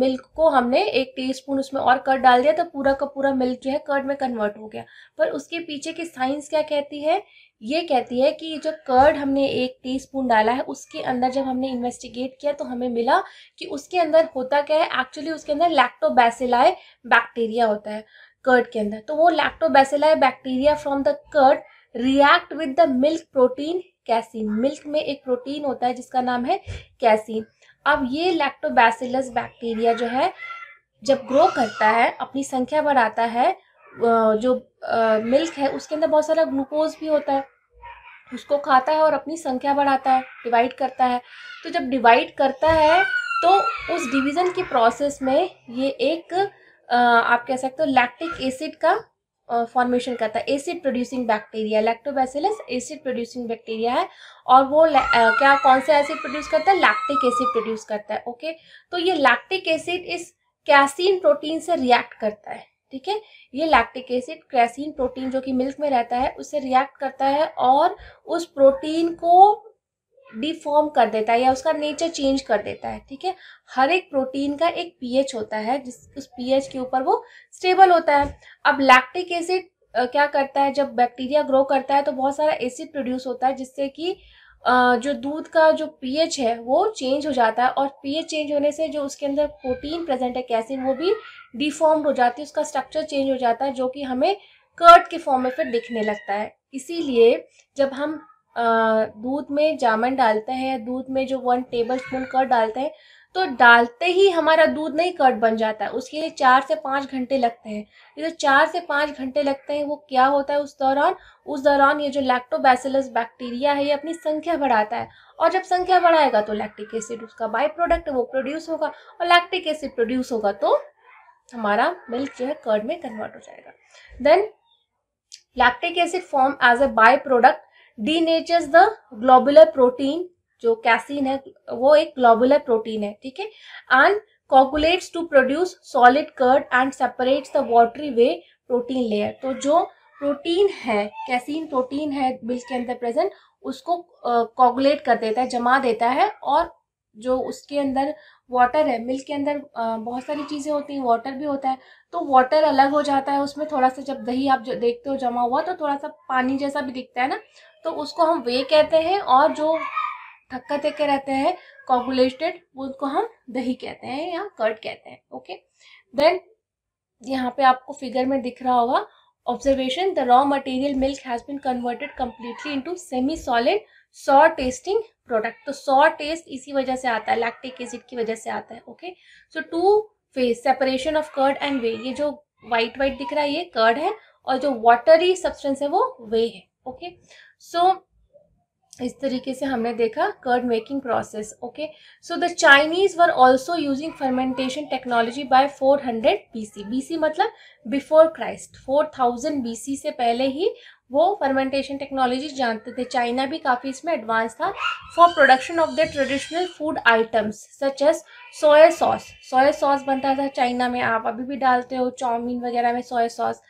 Speaker 1: मिल्क को हमने एक टीस्पून उसमें और कर्ड डाल दिया तो पूरा का पूरा मिल्क जो है कर्ड में कन्वर्ट हो गया पर उसके पीछे की साइंस क्या कहती है ये कहती है कि जो कर्ड हमने एक टीस्पून डाला है उसके अंदर जब हमने इन्वेस्टिगेट किया तो हमें मिला कि उसके अंदर होता क्या है एक्चुअली उसके अंदर लैक्टोबैसेलाय बैक्टीरिया होता है कर्ड के अंदर तो वो lactobacilli bacteria from the curd react with the milk protein casein milk में एक प्रोटीन होता है जिसका नाम है कैसीन अब ये लैक्टोबैसिलस बैक्टीरिया जो है जब ग्रो करता है अपनी संख्या बढ़ाता है जो मिल्क है उसके अंदर बहुत सारा ग्लूकोज भी होता है उसको खाता है और अपनी संख्या बढ़ाता है डिवाइड करता है तो जब डिवाइड करता है तो उस डिवीज़न की प्रोसेस में ये एक आप कह सकते हो लैक्टिक एसिड का फॉर्मेशन करता है acid producing bacteria lactobacillus acid producing bacteria है और वो आ, क्या कौन सा एसिड प्रोड्यूस करता है लैक्टिक एसिड प्रोड्यूस करता है ओके तो ये लैक्टिक एसिड इस कैसिन प्रोटीन से रिएक्ट करता है ठीक है ये लैक्टिक एसिड क्रैसिन प्रोटीन जो कि मिल्क में रहता है उससे रिएक्ट करता है और उस प्रोटीन को डिफॉर्म कर देता है या उसका नेचर चेंज कर देता है ठीक है हर एक प्रोटीन का एक पीएच होता है जिस उस पीएच के ऊपर वो स्टेबल होता है अब लैक्टिक एसिड क्या करता है जब बैक्टीरिया ग्रो करता है तो बहुत सारा एसिड प्रोड्यूस होता है जिससे कि जो दूध का जो पीएच है वो चेंज हो जाता है और पीएच चेंज होने से जो उसके अंदर प्रोटीन प्रेजेंट है कैसे वो भी डिफॉर्म्ड हो जाती है उसका स्ट्रक्चर चेंज हो जाता है जो कि हमें कर्ट के फॉर्म में फिर दिखने लगता है इसीलिए जब हम दूध में जामन डालते हैं दूध में जो वन टेबल स्पून कर्ट डालते हैं तो डालते ही हमारा दूध नहीं कर्ड बन जाता है उसके लिए चार से पाँच घंटे लगते हैं ये जो चार से पाँच घंटे लगते हैं वो क्या होता है उस दौरान उस दौरान ये जो लैक्टोबैसिलस बैक्टीरिया है ये अपनी संख्या बढ़ाता है और जब संख्या बढ़ाएगा तो लैक्टिक एसिड उसका बाई प्रोडक्ट वो प्रोड्यूस होगा और लैक्टिक एसिड प्रोड्यूस होगा तो हमारा मिल्क जो है कर्ड में कन्वर्ट हो जाएगा then lactic acid form as a by product denatures the globular protein जो कैसीन है वो एक ग्लोबुलर प्रोटीन है ठीक है and coagulates to produce solid curd and separates the watery whey protein layer तो जो प्रोटीन है कैसीन प्रोटीन है मिल्क के अंदर प्रेजेंट उसको कॉगुलेट कर देता है जमा देता है और जो उसके अंदर वाटर है मिल्क के अंदर बहुत सारी चीज़ें होती हैं वाटर भी होता है तो वाटर अलग हो जाता है उसमें थोड़ा सा जब दही आप जो देखते हो जमा हुआ तो थोड़ा सा पानी जैसा भी दिखता है ना तो उसको हम वे कहते हैं और जो थक्का थक्के रहते हैं कॉगुलेटेड वो उनको हम दही कहते हैं या कर्ड कहते हैं ओके देन यहाँ पे आपको फिगर में दिख रहा होगा observation the raw material milk has been converted completely into semi solid sour tasting product तो सॉ टेस्ट इसी वजह से आता है लैक्टिक एसिड की वजह से आता है okay so two phase separation of curd and whey ये जो वाइट वाइट दिख रहा है ये कर्ड है और जो वाटरी सब्सटेंस है वो वे है ओके सो so, इस तरीके से हमने देखा curd making process okay so the Chinese were also using fermentation technology by 400 hundred B C मतलब बिफोर क्राइस्ट 4000 बीसी से पहले ही वो फर्मेंटेशन टेक्नोलॉजी जानते थे चाइना भी काफ़ी इसमें एडवांस था for production of the traditional food items such as soya sauce soya sauce बनता था चाइना में आप अभी भी डालते हो चाउमीन वगैरह में soya sauce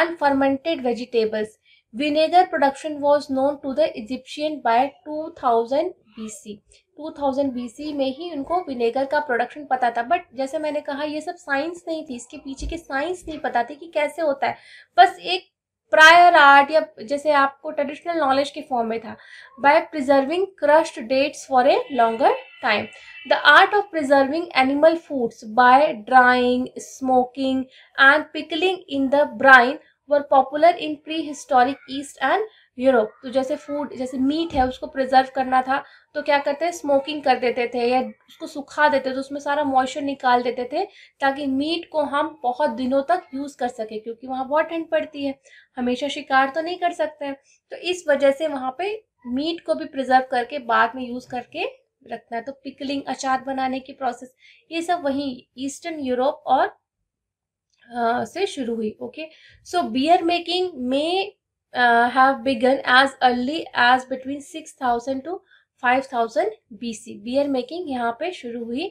Speaker 1: and fermented vegetables Vinegar production was known to the Egyptian by 2000 BC. 2000 BC में ही उनको विनेगर का प्रोडक्शन पता था बट जैसे मैंने कहा ये सब साइंस नहीं थी इसके पीछे की साइंस नहीं पता थी कि कैसे होता है बस एक प्रायर आर्ट या जैसे आपको ट्रेडिशनल नॉलेज के फॉर्म में था by preserving crushed dates for a longer time the art of preserving animal foods by drying smoking and pickling in the brine were popular in prehistoric east and Europe तो जैसे food जैसे meet है उसको preserve करना था तो क्या करते हैं स्मोकिंग कर देते थे या उसको सुखा देते थे तो उसमें सारा मॉइस्चर निकाल देते थे ताकि मीट को हम बहुत दिनों तक यूज़ कर सकें क्योंकि वहाँ बहुत ठंड पड़ती है हमेशा शिकार तो नहीं कर सकते हैं तो इस वजह से वहाँ पर मीट को भी प्रिजर्व करके बाद में यूज़ करके रखना है तो पिकलिंग अचार बनाने की प्रोसेस ये सब वहीं ईस्टर्न यूरोप और से शुरू हुई okay so beer making may have begun as early as between six thousand to five thousand B C beer making यहाँ पे शुरू हुई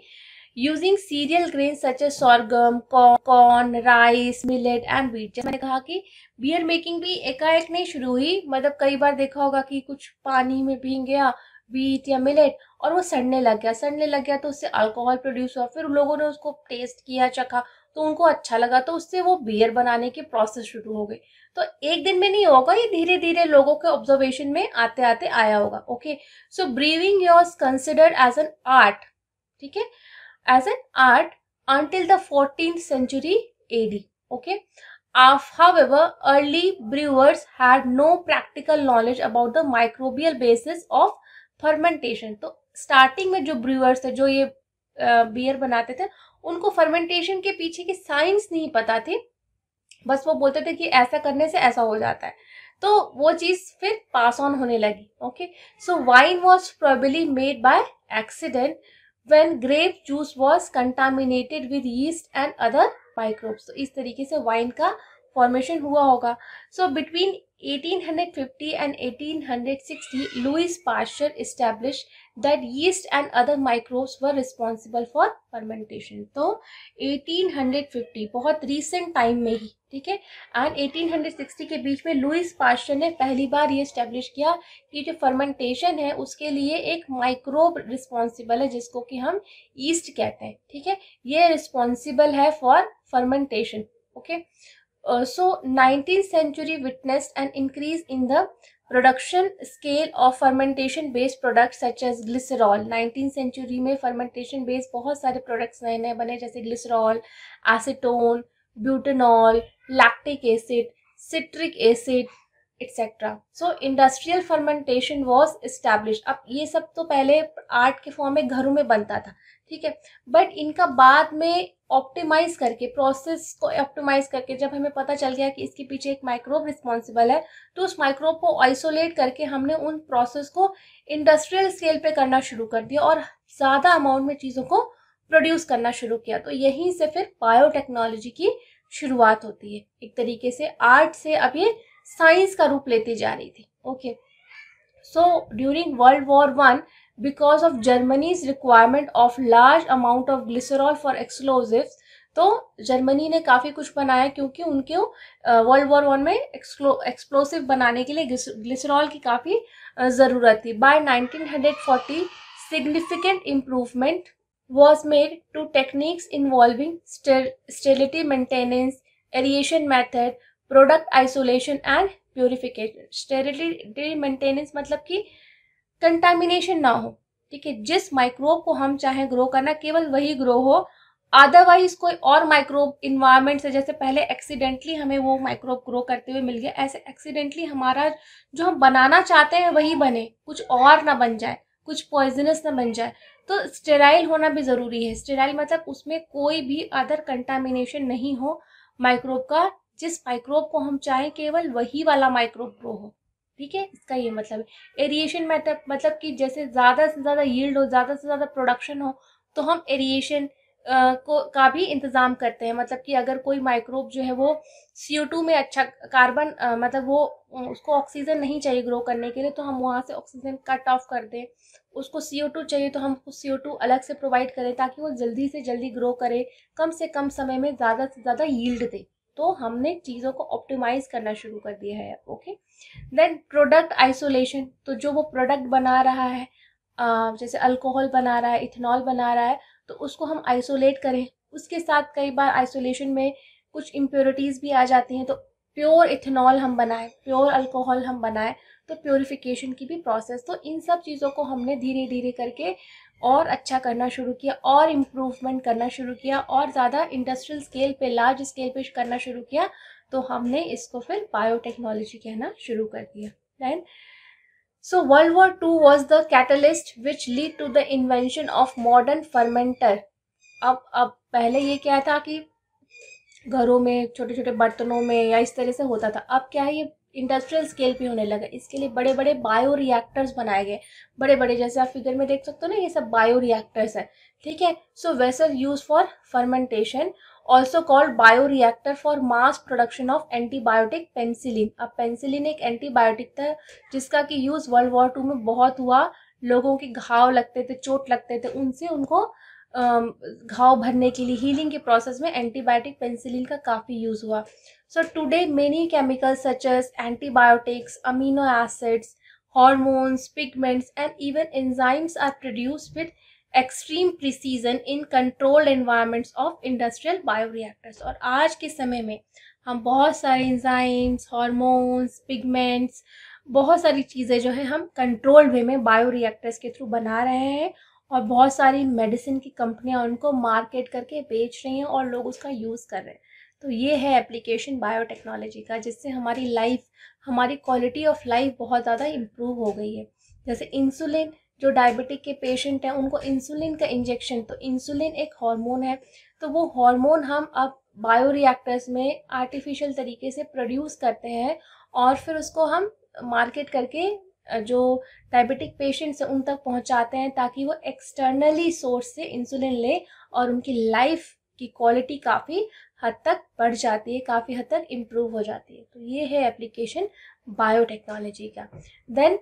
Speaker 1: using cereal grain such as sorghum corn rice millet and wheat जैसे मैंने कहा कि beer making भी एकाएक नहीं शुरू हुई मतलब कई बार देखा होगा कि कुछ पानी में भींग गया वीट या मिलेट और वो सड़ने लग गया सड़ने लग गया तो उससे अल्कोहल प्रोड्यूस हुआ फिर लोगों ने उसको टेस्ट किया चखा तो उनको अच्छा लगा तो उससे वो बियर बनाने के प्रोसेस शुरू हो गई तो एक दिन में नहीं होगा ये धीरे धीरे लोगों के ऑब्जर्वेशन में आते आते आया होगा okay so brewing yours considered as an art ठीक है as an art until the fourteen century AD okay However, early brewers had no practical knowledge about the microbial basis of fermentation. तो starting में जो brewers थे जो ये beer बनाते थे उनको फर्मेंटेशन के पीछे के साइंस नहीं पता थे बस वो बोलते थे कि ऐसा करने से ऐसा हो जाता है तो वो चीज़ फिर पास ऑन होने लगी okay so wine was probably made by accident when grape juice was contaminated with yeast and other microbes तो इस तरीके से वाइन का फॉर्मेशन हुआ होगा so between 1850 and 1860 Louis Pasteur establish that yeast and other microbes were responsible for fermentation तो 1850 बहुत recent time में ही ठीक है एंड 1860 के बीच में लुइस पास्टर ने पहली बार ये इस्टेब्लिश किया कि जो फर्मेंटेशन है उसके लिए एक माइक्रोब रिस्पॉन्सिबल है जिसको कि हम ईस्ट कहते हैं ठीक है ये रिस्पॉन्सिबल है for fermentation okay okay? So nineteen century witness and increase in the production scale of fermentation based product such as glycerol nineteen century में फर्मेंटेशन बेस्ड बहुत सारे प्रोडक्ट्स नए नए बने जैसे glycerol acetone butanol lactic acid citric acid etcetera so industrial fermentation was establish अब ये सब तो पहले आर्ट के फॉर्म में घरों में बनता था ठीक है बट इनका बाद में ऑप्टिमाइज करके प्रोसेस को ऑप्टिमाइज करके जब हमें पता चल गया कि इसके पीछे एक माइक्रोब रिस्पॉन्सिबल है तो उस माइक्रोब को आइसोलेट करके हमने उन प्रोसेस को इंडस्ट्रियल स्केल पे करना शुरू कर दिया और ज़्यादा अमाउंट में चीज़ों को प्रोड्यूस करना शुरू किया तो यहीं से फिर बायोटेक्नोलॉजी की शुरुआत होती है एक तरीके से आर्ट से अब ये साइंस का रूप लेती जा रही थी okay so during world war one because of Germany's requirement of large amount of glycerol for explosive तो जर्मनी ने काफ़ी कुछ बनाया क्योंकि उनके वर्ल्ड वॉर वन में एक्सप्लोसिव बनाने के लिए ग्लिसरॉल की काफ़ी ज़रूरत थी by 1940 significant improvement was made to techniques involving sterility maintenance aeration method product isolation and purification sterility maintenance मतलब कि कंटामिनेशन ना हो ठीक है जिस माइक्रोब को हम चाहें ग्रो करना केवल वही ग्रो हो अदरवाइज कोई और माइक्रोब इन्वायरमेंट से जैसे पहले एक्सीडेंटली हमें वो माइक्रोब ग्रो करते हुए मिल गया ऐसे एक्सीडेंटली हमारा जो हम बनाना चाहते हैं वही बने कुछ और ना बन जाए कुछ पॉइजनस ना बन जाए तो स्टेराइल होना भी ज़रूरी है स्टेराइल मतलब उसमें कोई भी अदर कंटामिनेशन नहीं हो माइक्रोब का जिस माइक्रोब को हम चाहें केवल वही वाला माइक्रोब ग्रो हो ठीक है इसका ये मतलब है एरिएशन मैथड मतलब कि जैसे ज़्यादा से ज़्यादा यील्ड हो ज़्यादा से ज़्यादा प्रोडक्शन हो तो हम एरिएशन को का भी इंतज़ाम करते हैं मतलब कि अगर कोई माइक्रोब जो है वो सी टू में अच्छा कार्बन मतलब वो उसको ऑक्सीजन नहीं चाहिए ग्रो करने के लिए तो हम वहाँ से ऑक्सीजन कट ऑफ कर दें उसको सी टू चाहिए तो हम उसको सी टू अलग से प्रोवाइड करें ताकि वो जल्दी से जल्दी ग्रो करे कम से कम समय में ज़्यादा से ज़्यादा यील्ड दे तो हमने चीज़ों को ऑप्टिमाइज करना शुरू कर दिया है ओके देन प्रोडक्ट आइसोलेशन तो जो वो प्रोडक्ट बना रहा है जैसे अल्कोहल बना रहा है इथेनॉल बना रहा है तो उसको हम आइसोलेट करें उसके साथ कई बार आइसोलेशन में कुछ इम्प्योरिटीज़ भी आ जाती हैं तो प्योर इथेनॉल हम बनाएं प्योर अल्कोहल हम बनाएं तो प्योरिफिकेशन की भी प्रोसेस तो इन सब चीज़ों को हमने धीरे धीरे करके और अच्छा करना शुरू किया और इम्प्रूवमेंट करना शुरू किया और ज़्यादा इंडस्ट्रियल स्केल पे लार्ज स्केल पे करना शुरू किया तो हमने इसको फिर बायोटेक्नोलॉजी कहना शुरू कर दिया right so world war two was the catalyst which lead to the invention of modern fermenter अब अब पहले ये क्या था कि घरों में छोटे छोटे बर्तनों में या इस तरह से होता था अब क्या है ये इंडस्ट्रियल स्केल पे होने लगा इसके लिए बड़े बड़े बायो रिएक्टर्स बनाए गए बड़े बड़े जैसे आप फिगर में देख सकते हो ना ये सब बायो रिएक्टर्स हैं ठीक है so vessel use for fermentation also called bioreactor for mass production of antibiotic penicillin अब पेंसिलिन एक एंटीबायोटिक था जिसका कि यूज़ वर्ल्ड वॉर टू में बहुत हुआ लोगों के घाव लगते थे चोट लगते थे उनसे उनको घाव भरने के लिए हीलिंग के प्रोसेस में एंटीबायोटिक पेंसिलिन का काफ़ी यूज़ हुआ so today many chemical such as antibiotics, amino acids, hormones, pigments and even enzymes are produced with extreme precision in controlled environments of industrial bioreactors और आज के समय में हम बहुत सारे इंजाइम्स हॉर्मोन्स पिगमेंट्स बहुत सारी चीज़ें जो है हम कंट्रोल्ड वे में बायो रिएक्टर्स के थ्रू बना रहे हैं और बहुत सारी मेडिसिन की कंपनियां उनको मार्केट करके बेच रही हैं और लोग उसका यूज़ कर रहे हैं तो ये है एप्लीकेशन बायोटेक्नोलॉजी का जिससे हमारी लाइफ हमारी क्वालिटी ऑफ लाइफ बहुत ज़्यादा इम्प्रूव हो गई है जैसे इंसुलिन जो डायबिटिक के पेशेंट हैं उनको इंसुलिन का इंजेक्शन तो इंसुलिन एक हार्मोन है तो वो हार्मोन हम अब बायो रिएक्टर्स में आर्टिफिशियल तरीके से प्रोड्यूस करते हैं और फिर उसको हम मार्केट करके जो डायबिटिक पेशेंट्स हैं उन तक पहुंचाते हैं ताकि वो एक्सटर्नली सोर्स से इंसुलिन ले और उनकी लाइफ की क्वालिटी काफ़ी हद तक बढ़ जाती है काफ़ी हद तक इम्प्रूव हो जाती है तो ये है एप्लीकेशन बायोटेक्नोलॉजी का then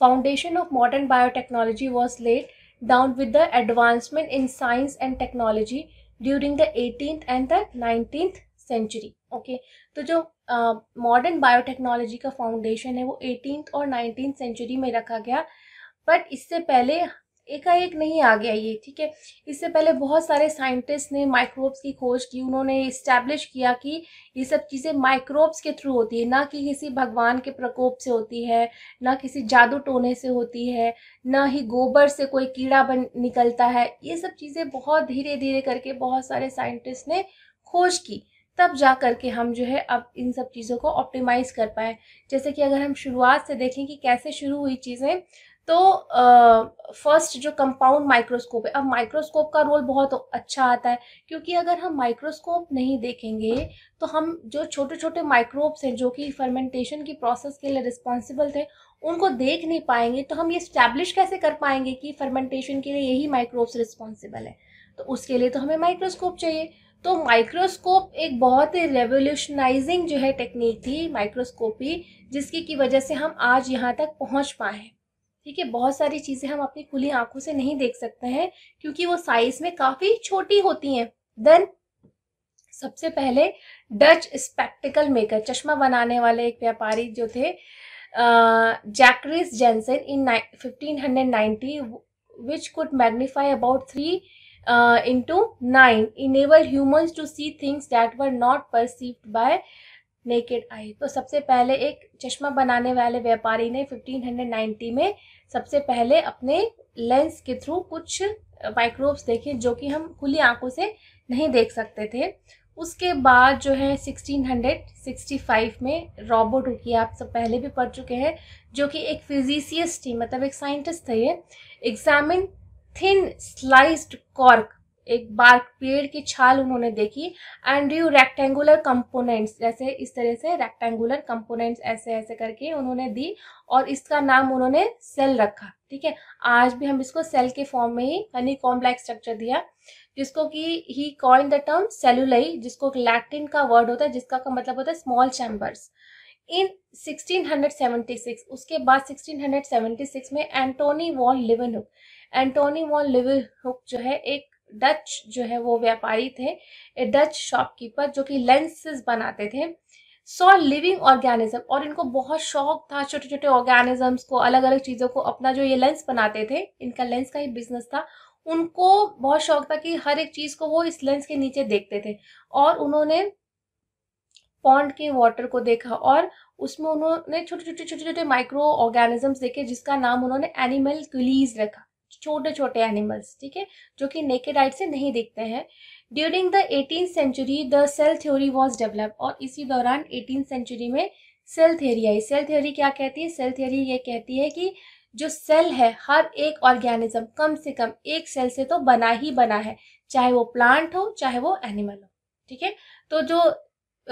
Speaker 1: foundation of modern biotechnology was laid down with the advancement in science and technology during the 18th and the nineteen century okay तो जो मॉडर्न बायोटेक्नोलॉजी का फाउंडेशन है वो एटीन और नाइनटीन सेंचुरी में रखा गया बट इससे पहले एकाएक नहीं आ गया ये ठीक है इससे पहले बहुत सारे साइंटिस्ट ने माइक्रोब्स की खोज की उन्होंने इस्टेब्लिश किया कि ये सब चीज़ें माइक्रोब्स के थ्रू होती है ना कि किसी भगवान के प्रकोप से होती है ना किसी जादू टोने से होती है ना ही गोबर से कोई कीड़ा बन निकलता है ये सब चीज़ें बहुत धीरे धीरे करके बहुत सारे साइंटिस्ट ने खोज की तब जा कर के हम जो है अब इन सब चीज़ों को ऑप्टिमाइज़ कर पाए जैसे कि अगर हम शुरुआत से देखें कि कैसे शुरू हुई चीज़ें तो फर्स्ट uh, जो कंपाउंड माइक्रोस्कोप है अब माइक्रोस्कोप का रोल बहुत अच्छा आता है क्योंकि अगर हम माइक्रोस्कोप नहीं देखेंगे तो हम जो छोटे छोटे माइक्रोब्स हैं जो कि फर्मेंटेशन की प्रोसेस के लिए रिस्पॉन्सिबल थे उनको देख नहीं पाएंगे तो हम ये स्टैब्लिश कैसे कर पाएंगे कि फर्मेंटेशन के लिए यही माइक्रोब्स रिस्पॉन्सिबल है तो उसके लिए तो हमें माइक्रोस्कोप चाहिए तो माइक्रोस्कोप एक बहुत ही रेवोल्यूशनाइजिंग जो है टेक्निक थी माइक्रोस्कोपी जिसकी की वजह से हम आज यहाँ तक पहुँच पाए हैं ठीक है बहुत सारी चीज़ें हम अपनी खुली आंखों से नहीं देख सकते हैं क्योंकि वो साइज में काफ़ी छोटी होती हैं देन सबसे पहले डच स्पेक्टिकल मेकर चश्मा बनाने वाले एक व्यापारी जो थे Zacharias Janssen in 1590 which could magnify about 3 uh, into 9 enable humans to see things that were not perceived by naked eye तो सबसे पहले एक चश्मा बनाने वाले व्यापारी ने 1590 में सबसे पहले अपने लेंस के थ्रू कुछ माइक्रोब्स देखे जो कि हम खुली आंखों से नहीं देख सकते थे उसके बाद जो है 1665 में रॉबर्ट रुकी आप सब पहले भी पढ़ चुके हैं जो कि एक फिजिसियस थी मतलब एक साइंटिस्ट थे ये एग्जामिन थिन स्लाइस्ड कॉर्क एक बार पेड़ की छाल उन्होंने देखी एंड यू रेक्टेंगुलर कंपोनेंट्स जैसे इस तरह से रेक्टेंगुलर कंपोनेंट्स ऐसे ऐसे करके उन्होंने दी और इसका नाम उन्होंने सेल रखा ठीक है आज भी हम इसको सेल के फॉर्म में ही यानी कॉम्प्लेक्स स्ट्रक्चर दिया जिसको कि he coin the term cellulae जिसको लैटिन का वर्ड होता है जिसका का मतलब होता है स्मॉल चैम्बर्स इन 1676 उसके बाद 1676 में Antonie van Leeuwenhoek Antonie van Leeuwenhoek जो है एक डच जो है वो व्यापारी थे ए डच शॉपकीपर जो कि लेंसेज बनाते थे सो लिविंग ऑर्गेनिज्म और इनको बहुत शौक था छोटे छोटे ऑर्गेनिजम्स को अलग अलग चीज़ों को अपना जो ये लेंस बनाते थे इनका लेंस का ही बिजनेस था उनको बहुत शौक था कि हर एक चीज़ को वो इस लेंस के नीचे देखते थे और उन्होंने पॉन्ड के वाटर को देखा और उसमें उन्होंने छोटे छोटे छोटे छोटे माइक्रो ऑर्गेनिजम्स देखे जिसका नाम उन्होंने एनिमल क्लीज रखा छोटे छोटे एनिमल्स ठीक है जो कि नेकेड आइट से नहीं दिखते हैं during the eighteen century the cell theory was develop और इसी दौरान एटीन सेंचुरी में सेल थ्योरी आई सेल थ्योरी क्या कहती है सेल थ्योरी ये कहती है कि जो सेल है हर एक ऑर्गेनिज्म कम से कम एक सेल से तो बना ही बना है चाहे वो प्लांट हो चाहे वो एनिमल हो ठीक है तो जो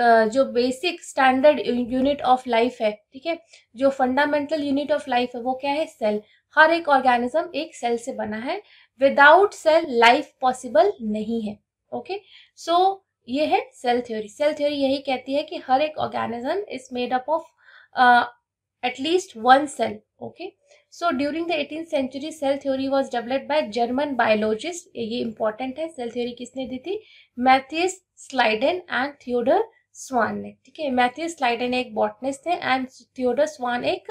Speaker 1: जो basic standard unit of life है ठीक है जो फंडामेंटल यूनिट ऑफ लाइफ है वो क्या है सेल हर एक ऑर्गेनिज्म एक सेल से बना है विदाउट सेल लाइफ पॉसिबल नहीं है ओके सो so, ये है सेल थ्योरी सेल थ्योरी यही कहती है कि हर एक organism is made up of at least one cell okay so during the eighteen century cell theory was developed by German biologist ये इंपॉर्टेंट है सेल थ्योरी किसने दी थी Matthias Schleiden and Theodor Schwann ने ठीक है मैथ्यू स्लाइडन एक बॉटनिस्ट थे एंड थियोडर स्वान एक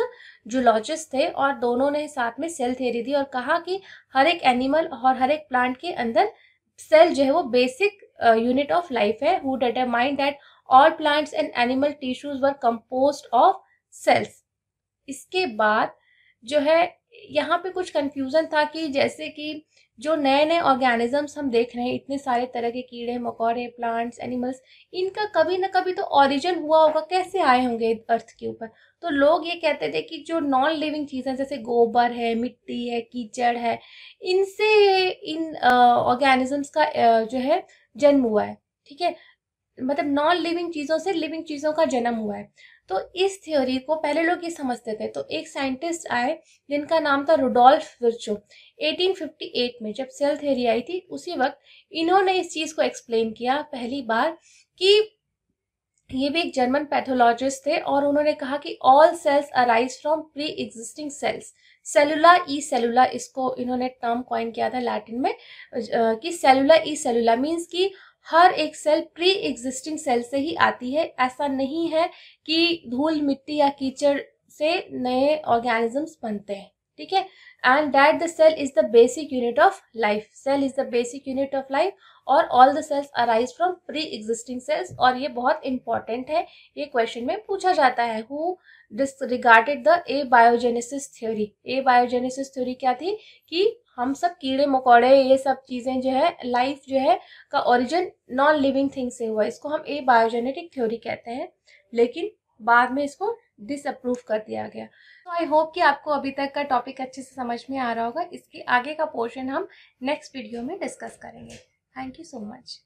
Speaker 1: जूलॉजिस्ट थे और दोनों ने साथ में सेल थेरी दी और कहा कि हर एक एनिमल और हर एक प्लांट के अंदर सेल जो है वो बेसिक यूनिट ऑफ लाइफ है who determined that all plants and animal tissues were compose of cells इसके बाद जो है यहाँ पे कुछ कंफ्यूजन था कि जैसे कि जो नए नए ऑर्गेनिजम्स हम देख रहे हैं इतने सारे तरह के कीड़े मकौड़े प्लांट्स एनिमल्स इनका कभी ना कभी तो ओरिजिन हुआ होगा कैसे आए होंगे अर्थ के ऊपर तो लोग ये कहते थे कि जो नॉन लिविंग चीज़ें जैसे गोबर है मिट्टी है कीचड़ है इनसे इन ऑर्गेनिजम्स का जो है जन्म हुआ है ठीक है मतलब नॉन लिविंग चीज़ों से लिविंग चीज़ों का जन्म हुआ है तो इस थ्योरी को पहले लोग ये समझते थे तो एक साइंटिस्ट आए जिनका नाम था रोडोल्फ विर्चो 1858 में जब सेल थ्योरी आई थी उसी वक्त इन्होंने इस चीज़ को एक्सप्लेन किया पहली बार कि ये भी एक जर्मन पैथोलॉजिस्ट थे और उन्होंने कहा कि all cells arise from preexisting cells cellula e cellula इसको इन्होंने टर्म कॉइन किया था लैटिन में कि सेलुला ई सेलुला मीन्स कि हर एक सेल प्री एग्जिस्टिंग सेल से ही आती है ऐसा नहीं है कि धूल मिट्टी या कीचड़ से नए ऑर्गेनिजम्स बनते हैं ठीक है and that the cell is the basic unit of life cell is the basic unit of life और all the cells arise from preexisting cells और ये बहुत इंपॉर्टेंट है ये क्वेश्चन में पूछा जाता है who disregarded the abiogenesis theory abiogenesis theory क्या थी कि हम सब कीड़े मकोड़े ये सब चीज़ें जो है लाइफ जो है का ओरिजिन नॉन लिविंग थिंग से हुआ इसको हम ए बायोजेनेटिक थ्योरी कहते हैं लेकिन बाद में इसको डिसअप्रूव कर दिया गया तो आई होप कि आपको अभी तक का टॉपिक अच्छे से समझ में आ रहा होगा इसके आगे का पोर्शन हम नेक्स्ट वीडियो में डिस्कस करेंगे थैंक यू सो मच